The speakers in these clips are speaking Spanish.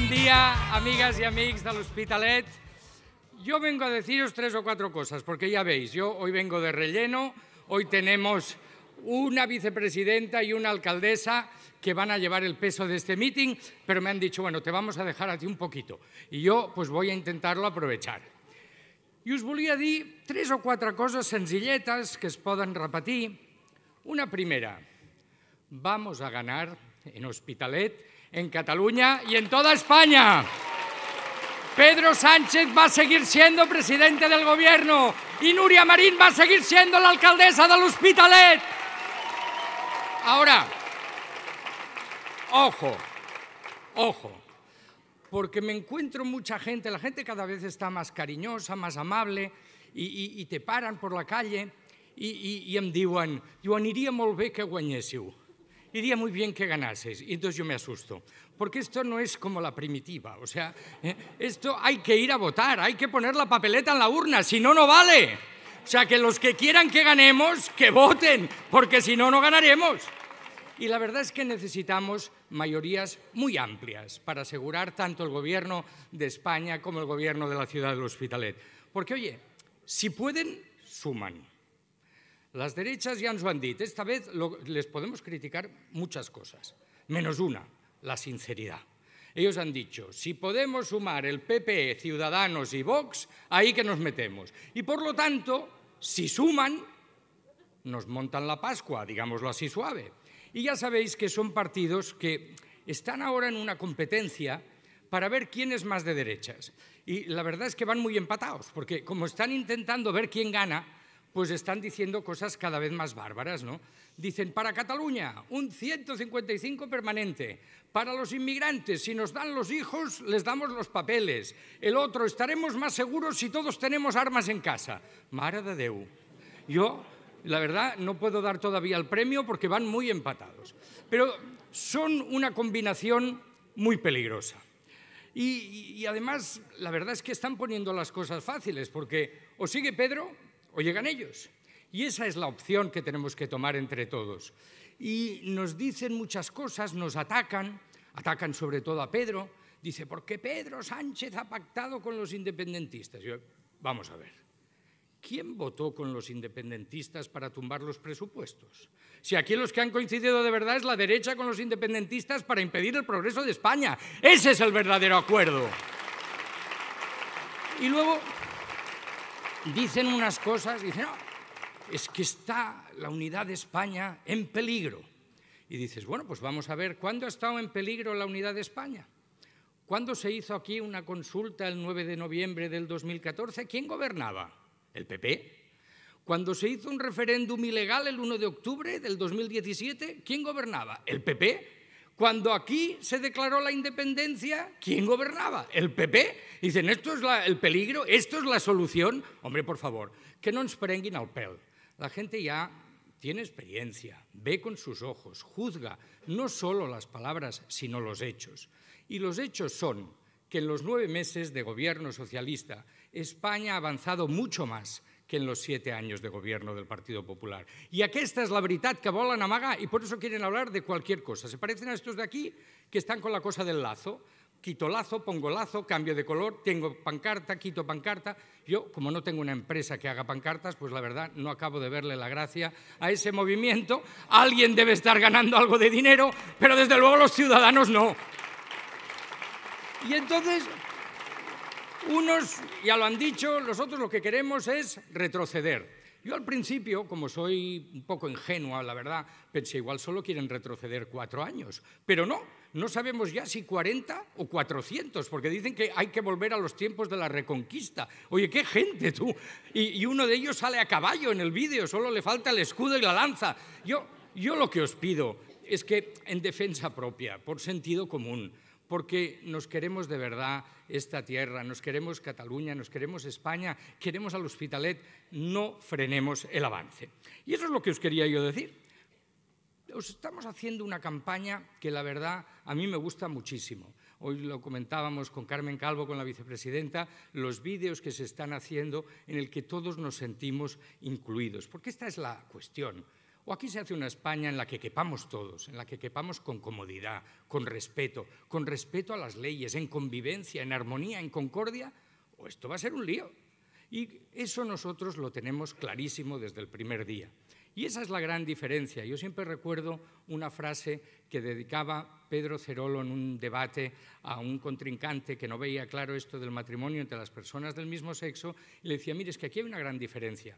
Bon dia, amigues i amics de l'Hospitalet. Yo vengo a deciros tres o cuatro cosas, porque ya veis, yo hoy vengo de relleno, hoy tenemos una vicepresidenta y una alcaldesa que van a llevar el peso de este meeting, pero me han dicho, bueno, te vamos a dejar a ti un poquito. Y yo pues voy a intentarlo aprovechar. I us volia dir tres o quatre coses senzilletes que es poden repetir. Una primera, vamos a ganar en Hospitalet, en Cataluña y en toda España. Pedro Sánchez va a seguir siendo presidente del gobierno y Nuria Marín va a seguir siendo la alcaldesa del Hospitalet. Ahora, ojo, ojo, porque me encuentro mucha gente, la gente cada vez está más cariñosa, más amable y, te paran por la calle y y, y em diuen, diuen, aniria molt que iría muy bien que ganases. Y entonces yo me asusto, porque esto no es como la primitiva, o sea, ¿eh? esto hay que ir a votar, hay que poner la papeleta en la urna, si no, no vale. O sea, que los que quieran que ganemos, que voten, porque si no, no ganaremos. Y la verdad es que necesitamos mayorías muy amplias para asegurar tanto el gobierno de España como el gobierno de la ciudad del Hospitalet. Porque, oye, si pueden, suman. Las derechas ya nos han dicho, esta vez les podemos criticar muchas cosas, menos una, la sinceridad. Ellos han dicho, si podemos sumar el PP, Ciudadanos y Vox, ahí que nos metemos. Y por lo tanto, si suman, nos montan la Pascua, digámoslo así suave. Y ya sabéis que son partidos que están ahora en una competencia para ver quién es más de derechas. Y la verdad es que van muy empatados, porque como están intentando ver quién gana, pues están diciendo cosas cada vez más bárbaras, ¿no? Dicen, para Cataluña, un 155 permanente. Para los inmigrantes, si nos dan los hijos, les damos los papeles. El otro, estaremos más seguros si todos tenemos armas en casa. Mara de Déu. Yo, la verdad, no puedo dar todavía el premio porque van muy empatados. Pero son una combinación muy peligrosa. Y, y además, la verdad es que están poniendo las cosas fáciles, porque o sigue Pedro pues llegan ellos. Y esa es la opción que tenemos que tomar entre todos. Y nos dicen muchas cosas, nos atacan, atacan sobre todo a Pedro. Dice, ¿por qué Pedro Sánchez ha pactado con los independentistas? vamos a ver, ¿quién votó con los independentistas para tumbar los presupuestos? Si aquí los que han coincidido de verdad es la derecha con los independentistas para impedir el progreso de España. Ese es el verdadero acuerdo. Y luego, dicen unas cosas, dicen, no, es que está la unidad de España en peligro. Y dices, bueno, pues vamos a ver, ¿cuándo ha estado en peligro la unidad de España? ¿Cuándo se hizo aquí una consulta el 9 de noviembre del 2014? ¿Quién gobernaba? ¿El PP? ¿Cuándo se hizo un referéndum ilegal el 1 de octubre del 2017, ¿quién gobernaba? ¿El PP? Cuando aquí se declaró la independencia, ¿quién gobernaba? ¿El PP? Dicen, esto es el peligro, esto es la solución. Hombre, por favor, que no nos al pel. La gente ya tiene experiencia, ve con sus ojos, juzga no solo las palabras, sino los hechos. Y los hechos son que en los nueve meses de gobierno socialista España ha avanzado mucho más que en los siete años de gobierno del Partido Popular. y aquí esta es la veritat que volen amagar y por eso quieren hablar de cualquier cosa. Se parecen a estos de aquí que están con la cosa del lazo. Quito lazo, pongo lazo, cambio de color, tengo pancarta, quito pancarta. Yo, como no tengo una empresa que haga pancartas, pues la verdad no acabo de verle la gracia a ese movimiento. Alguien debe estar ganando algo de dinero, pero desde luego los ciudadanos no. Y entonces unos, ya lo han dicho, los otros lo que queremos es retroceder. Yo al principio, como soy un poco ingenua, la verdad, pensé igual solo quieren retroceder cuatro años. Pero no, no sabemos ya si 40 o 400, porque dicen que hay que volver a los tiempos de la reconquista. Oye, qué gente tú. Y, y uno de ellos sale a caballo en el vídeo, solo le falta el escudo y la lanza. Yo, yo lo que os pido es que en defensa propia, por sentido común, porque nos queremos de verdad esta tierra, nos queremos Cataluña, nos queremos España, queremos al Hospitalet, no frenemos el avance. Y eso es lo que os quería yo decir. Os estamos haciendo una campaña que la verdad a mí me gusta muchísimo. Hoy lo comentábamos con Carmen Calvo, con la vicepresidenta, los vídeos que se están haciendo en el que todos nos sentimos incluidos. Porque esta es la cuestión. O aquí se hace una España en la que quepamos todos, en la que quepamos con comodidad, con respeto, con respeto a las leyes, en convivencia, en armonía, en concordia, o esto va a ser un lío. Y eso nosotros lo tenemos clarísimo desde el primer día. Y esa es la gran diferencia. Yo siempre recuerdo una frase que dedicaba Pedro Cerolo en un debate a un contrincante que no veía claro esto del matrimonio entre las personas del mismo sexo y le decía, mire, es que aquí hay una gran diferencia.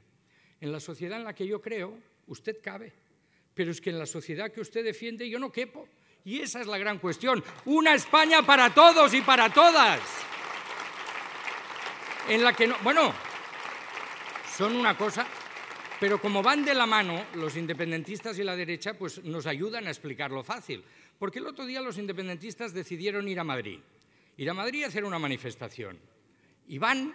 En la sociedad en la que yo creo, usted cabe, pero es que en la sociedad que usted defiende yo no quepo. Y esa es la gran cuestión. Una España para todos y para todas. En la que no... Bueno, son una cosa, pero como van de la mano, los independentistas y la derecha pues nos ayudan a explicarlo fácil. Porque el otro día los independentistas decidieron ir a Madrid. Ir a Madrid a hacer una manifestación. Y van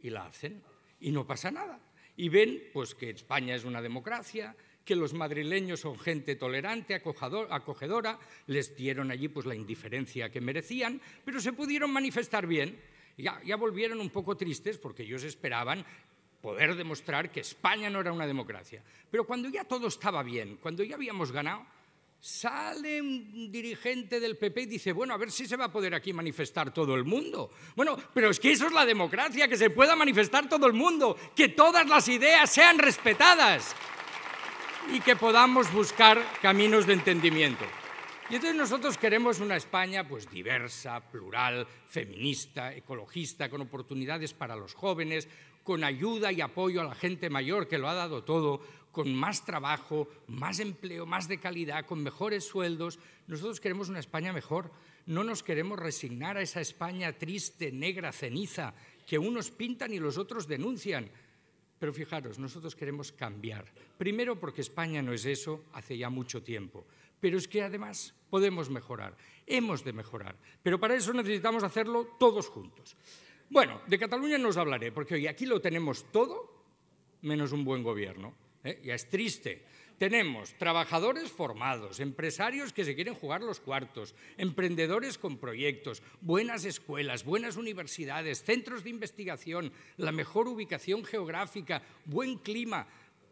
y la hacen. Y no pasa nada y ven pues, que España es una democracia, que los madrileños son gente tolerante, acogedora, les dieron allí pues, la indiferencia que merecían, pero se pudieron manifestar bien. ya volvieron un poco tristes porque ellos esperaban poder demostrar que España no era una democracia. Pero cuando ya todo estaba bien, cuando ya habíamos ganado, Sale un dirigente del PP y dice, bueno, a ver si se va a poder aquí manifestar todo el mundo. Bueno, pero es que eso es la democracia, que se pueda manifestar todo el mundo, que todas las ideas sean respetadas y que podamos buscar caminos de entendimiento. Y entonces nosotros queremos una España pues diversa, plural, feminista, ecologista, con oportunidades para los jóvenes, con ayuda y apoyo a la gente mayor que lo ha dado todo, con más trabajo, más empleo, más de calidad, con mejores sueldos. Nosotros queremos una España mejor. No nos queremos resignar a esa España triste, negra, ceniza, que unos pintan y los otros denuncian. Pero fijaros, nosotros queremos cambiar. Primero porque España no es eso hace ya mucho tiempo. Pero es que además podemos mejorar. Hemos de mejorar. Pero para eso necesitamos hacerlo todos juntos. Bueno, de Cataluña no os hablaré, porque hoy aquí lo tenemos todo menos un buen gobierno. ¿eh? ya es triste. Tenemos trabajadores formados, empresarios que se quieren jugar los cuartos, emprendedores con proyectos, buenas escuelas, buenas universidades, centros de investigación, la mejor ubicación geográfica, buen clima,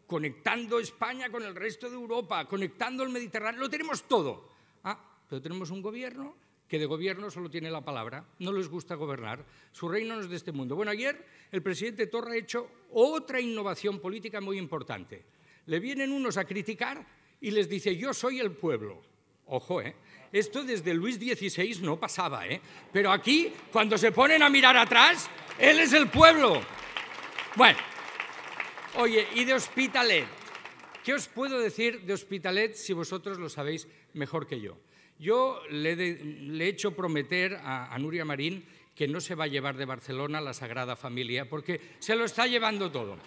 conectando España con el resto de Europa, conectando el Mediterráneo, lo tenemos todo. Ah, pero tenemos un gobierno que de gobierno solo tiene la palabra, no les gusta gobernar, su reino no es de este mundo. Bueno, ayer el presidente Torra ha hecho otra innovación política muy importante. Le vienen unos a criticar y les dice, yo soy el pueblo. Ojo, ¿eh? Esto desde Luis XVI no pasaba, ¿eh? Pero aquí, cuando se ponen a mirar atrás, él es el pueblo. Bueno, oye, y de Hospitalet. ¿Qué os puedo decir de Hospitalet si vosotros lo sabéis mejor que yo? Yo le, he hecho prometer a, a Nuria Marín que no se va a llevar de Barcelona la Sagrada Familia, porque se lo está llevando todo.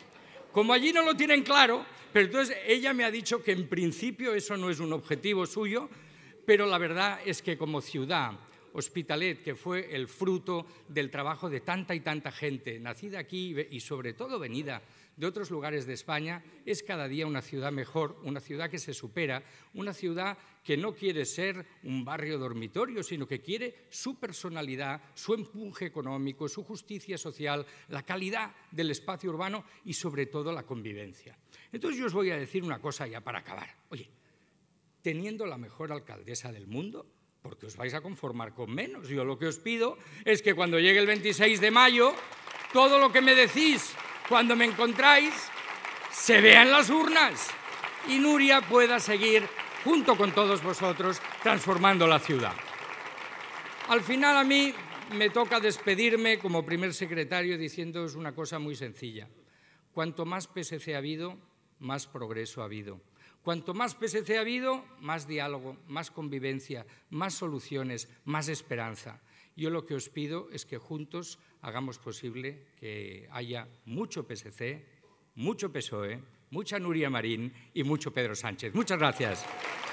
Como allí no lo tienen claro, pero entonces ella me ha dicho que en principio eso no es un objetivo suyo, pero la verdad es que como ciudad Hospitalet, que fue el fruto del trabajo de tanta y tanta gente, nacida aquí y sobre todo venida de otros lugares de España, es cada día una ciudad mejor, una ciudad que se supera, una ciudad que no quiere ser un barrio dormitorio, sino que quiere su personalidad, su empuje económico, su justicia social, la calidad del espacio urbano y sobre todo la convivencia. Entonces yo os voy a decir una cosa ya para acabar. Oye, teniendo la mejor alcaldesa del mundo, porque os vais a conformar con menos. Yo lo que os pido es que cuando llegue el 26 de mayo, todo lo que me decís cuando me encontráis se vea en las urnas y Nuria pueda seguir junto con todos vosotros transformando la ciudad. Al final a mí me toca despedirme como primer secretario diciéndoos una cosa muy sencilla. Cuanto más PSC ha habido, más progreso ha habido. Cuanto más PSC ha habido, más diálogo, más convivencia, más soluciones, más esperanza. Yo lo que os pido es que juntos hagamos posible que haya mucho PSC, mucho PSOE, mucha Nuria Marín y mucho Pedro Sánchez. Muchas gracias.